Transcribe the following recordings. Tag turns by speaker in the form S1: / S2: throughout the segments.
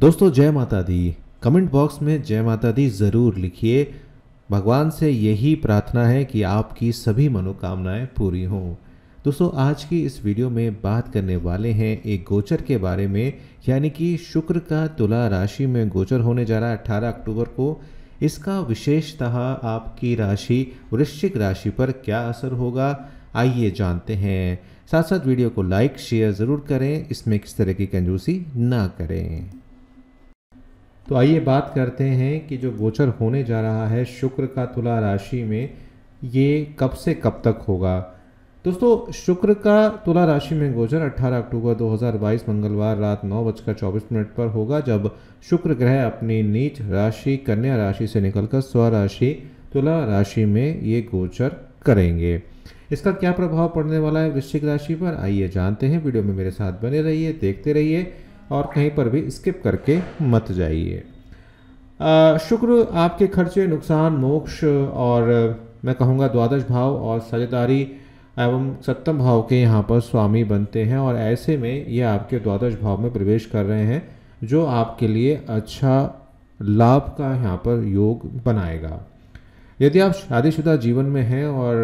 S1: दोस्तों जय माता दी कमेंट बॉक्स में जय माता दी ज़रूर लिखिए भगवान से यही प्रार्थना है कि आपकी सभी मनोकामनाएं पूरी हों दोस्तों आज की इस वीडियो में बात करने वाले हैं एक गोचर के बारे में यानी कि शुक्र का तुला राशि में गोचर होने जा रहा है अठारह अक्टूबर को इसका विशेषतः आपकी राशि वृश्चिक राशि पर क्या असर होगा आइए जानते हैं साथ साथ वीडियो को लाइक शेयर ज़रूर करें इसमें किस तरह की कंजूसी ना करें तो आइए बात करते हैं कि जो गोचर होने जा रहा है शुक्र का तुला राशि में ये कब से कब तक होगा दोस्तों शुक्र का तुला राशि में गोचर 18 अक्टूबर 2022 मंगलवार रात नौ बजकर चौबीस मिनट पर होगा जब शुक्र ग्रह अपनी नीच राशि कन्या राशि से निकलकर स्वराशि तुला राशि में ये गोचर करेंगे इसका क्या प्रभाव पड़ने वाला है वृश्चिक राशि पर आइए जानते हैं वीडियो में मेरे साथ बने रहिए देखते रहिए और कहीं पर भी स्किप करके मत जाइए शुक्र आपके खर्चे नुकसान मोक्ष और मैं कहूँगा द्वादश भाव और साझेदारी एवं सप्तम भाव के यहाँ पर स्वामी बनते हैं और ऐसे में ये आपके द्वादश भाव में प्रवेश कर रहे हैं जो आपके लिए अच्छा लाभ का यहाँ पर योग बनाएगा यदि आप शादीशुदा जीवन में हैं और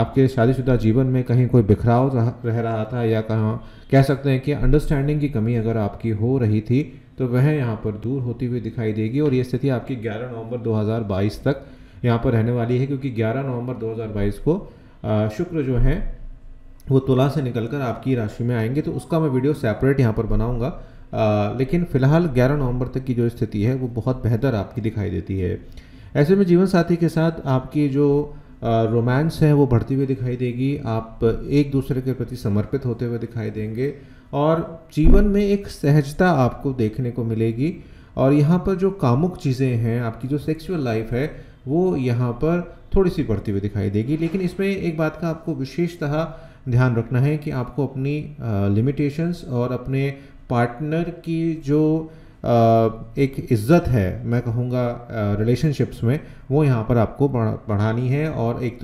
S1: आपके शादीशुदा जीवन में कहीं कोई बिखराव रह रहा था या कहाँ कह सकते हैं कि अंडरस्टैंडिंग की कमी अगर आपकी हो रही थी तो वह यहाँ पर दूर होती हुई दिखाई देगी और ये स्थिति आपकी 11 नवंबर 2022 तक यहाँ पर रहने वाली है क्योंकि 11 नवंबर 2022 को शुक्र जो है वो तुला से निकलकर आपकी राशि में आएंगे तो उसका मैं वीडियो सेपरेट यहाँ पर बनाऊँगा लेकिन फिलहाल 11 नवंबर तक की जो स्थिति है वो बहुत बेहतर आपकी दिखाई देती है ऐसे में जीवन साथी के साथ आपकी जो रोमांस है वो बढ़ती हुई दिखाई देगी आप एक दूसरे के प्रति समर्पित होते हुए दिखाई देंगे और जीवन में एक सहजता आपको देखने को मिलेगी और यहाँ पर जो कामुक चीज़ें हैं आपकी जो सेक्सुअल लाइफ है वो यहाँ पर थोड़ी सी बढ़ती हुई दिखाई देगी लेकिन इसमें एक बात का आपको विशेषतः ध्यान रखना है कि आपको अपनी लिमिटेशंस और अपने पार्टनर की जो एक इज़्ज़त है मैं कहूँगा रिलेशनशिप्स में वो यहाँ पर आपको बढ़ानी है और एक,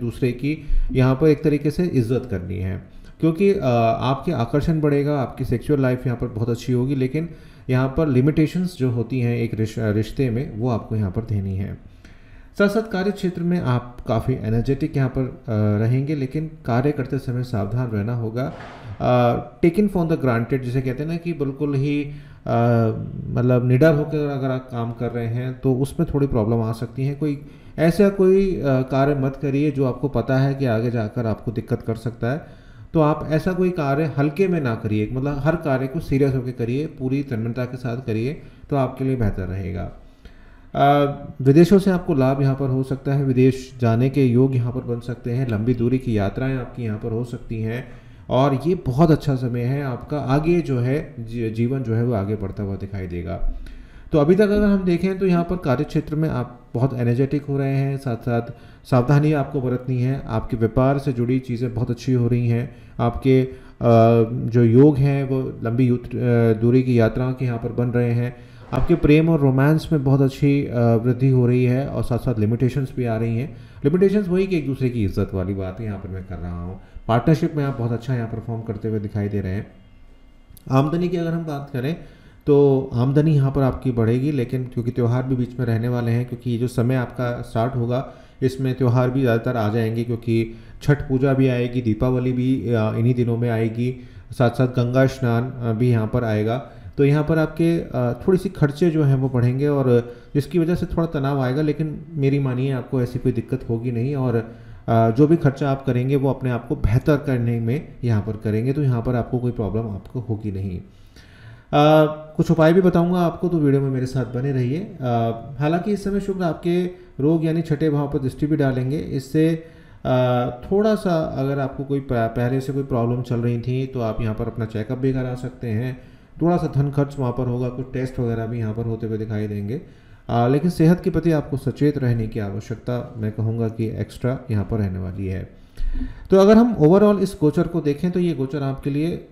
S1: दूसरे की यहाँ पर एक तरीके से इज़्ज़त करनी है क्योंकि आपके आकर्षण बढ़ेगा आपकी सेक्सुअल लाइफ यहाँ पर बहुत अच्छी होगी लेकिन यहाँ पर लिमिटेशंस जो होती हैं एक रिश्ते में वो आपको यहाँ पर देनी है साथ साथ कार्य क्षेत्र में आप काफ़ी एनर्जेटिक यहाँ पर रहेंगे लेकिन कार्य करते समय सावधान रहना होगा टेकिंग फॉर द ग्रांटेड जिसे कहते हैं ना कि बिल्कुल ही मतलब निडर होकर अगर आप काम कर रहे हैं तो उसमें थोड़ी प्रॉब्लम आ सकती है कोई ऐसा कोई कार्य मत करिए जो आपको पता है कि आगे जाकर आपको दिक्कत कर सकता है तो आप ऐसा कोई कार्य हल्के में ना करिए मतलब हर कार्य को सीरियस होकर करिए पूरी तन्मता के साथ करिए तो आपके लिए बेहतर रहेगा विदेशों से आपको लाभ यहाँ पर हो सकता है विदेश जाने के योग यहाँ पर बन सकते हैं लंबी दूरी की यात्राएं आपकी यहाँ पर हो सकती हैं और ये बहुत अच्छा समय है आपका आगे जो है जीवन जो है वो आगे बढ़ता हुआ दिखाई देगा तो अभी तक अगर हम देखें तो यहाँ पर कार्य क्षेत्र में आप बहुत एनर्जेटिक हो रहे हैं साथ साथ सावधानी आपको बरतनी है आपके व्यापार से जुड़ी चीज़ें बहुत अच्छी हो रही हैं आपके जो योग हैं वो लंबी दूरी की यात्राओं के यहाँ पर बन रहे हैं आपके प्रेम और रोमांस में बहुत अच्छी वृद्धि हो रही है और साथ साथ लिमिटेशंस भी आ रही हैं लिमिटेशंस वही कि एक दूसरे की इज्जत वाली बात है यहाँ पर मैं कर रहा हूँ पार्टनरशिप में आप बहुत अच्छा यहाँ परफॉर्म करते हुए दिखाई दे रहे हैं आमदनी की अगर हम बात करें तो आमदनी यहाँ पर आपकी बढ़ेगी लेकिन क्योंकि त्यौहार भी बीच में रहने वाले हैं क्योंकि ये जो समय आपका स्टार्ट होगा इसमें त्यौहार भी ज़्यादातर आ जाएंगे क्योंकि छठ पूजा भी आएगी दीपावली भी इन्हीं दिनों में आएगी साथ साथ गंगा स्नान भी यहाँ पर आएगा तो यहाँ पर आपके थोड़ी सी खर्चे जो हैं वो बढ़ेंगे और जिसकी वजह से थोड़ा तनाव आएगा लेकिन मेरी मानिए आपको ऐसी कोई दिक्कत होगी नहीं और जो भी खर्चा आप करेंगे वो अपने आप को बेहतर करने में यहाँ पर करेंगे तो यहाँ पर आपको कोई प्रॉब्लम आपको होगी नहीं आ, कुछ उपाय भी बताऊंगा आपको तो वीडियो में मेरे साथ बने रहिए हालांकि इस समय शुक्र आपके रोग यानी छठे भाव पर दृष्टि भी डालेंगे इससे थोड़ा सा अगर आपको कोई पहले से कोई प्रॉब्लम चल रही थी तो आप यहाँ पर अपना चेकअप भी करा सकते हैं थोड़ा सा धन खर्च वहाँ पर होगा कुछ टेस्ट वगैरह भी यहाँ पर होते हुए दिखाई देंगे आ, लेकिन सेहत के प्रति आपको सचेत रहने की आवश्यकता मैं कहूँगा कि एक्स्ट्रा यहाँ पर रहने वाली है तो अगर हम ओवरऑल इस गोचर को देखें तो ये गोचर आपके लिए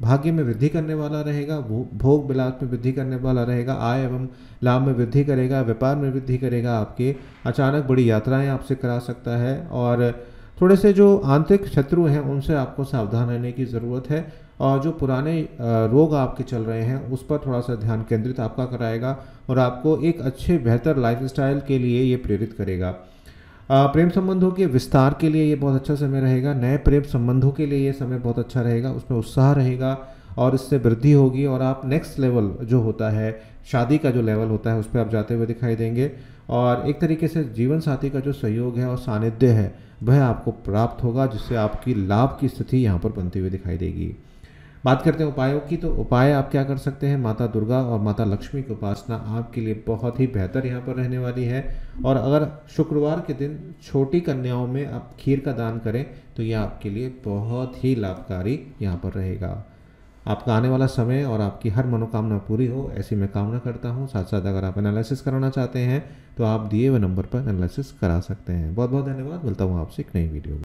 S1: भाग्य में वृद्धि करने वाला रहेगा भोग बिलास में वृद्धि करने वाला रहेगा आय एवं लाभ में वृद्धि करेगा व्यापार में वृद्धि करेगा आपके अचानक बड़ी यात्राएं आपसे करा सकता है और थोड़े से जो आंतरिक शत्रु हैं उनसे आपको सावधान रहने की ज़रूरत है और जो पुराने रोग आपके चल रहे हैं उस पर थोड़ा सा ध्यान केंद्रित आपका कराएगा और आपको एक अच्छे बेहतर लाइफ के लिए ये प्रेरित करेगा प्रेम संबंधों के विस्तार के लिए ये बहुत अच्छा समय रहेगा नए प्रेम संबंधों के लिए ये समय बहुत अच्छा रहेगा उसमें उत्साह रहेगा और इससे वृद्धि होगी और आप नेक्स्ट लेवल जो होता है शादी का जो लेवल होता है उस पर आप जाते हुए दिखाई देंगे और एक तरीके से जीवन साथी का जो सहयोग है और सानिध्य है वह आपको प्राप्त होगा जिससे आपकी लाभ की स्थिति यहाँ पर बनती हुई दिखाई देगी बात करते हैं उपायों की तो उपाय आप क्या कर सकते हैं माता दुर्गा और माता लक्ष्मी की उपासना आपके लिए बहुत ही बेहतर यहाँ पर रहने वाली है और अगर शुक्रवार के दिन छोटी कन्याओं में आप खीर का दान करें तो यह आपके लिए बहुत ही लाभकारी यहाँ पर रहेगा आपका आने वाला समय और आपकी हर मनोकामना पूरी हो ऐसी मैं कामना करता हूँ साथ साथ अगर आप एनालिसिस कराना चाहते हैं तो आप दिए हुए नंबर पर एनालिसिस करा सकते हैं बहुत बहुत धन्यवाद मिलता हूँ आपसे एक नई वीडियो में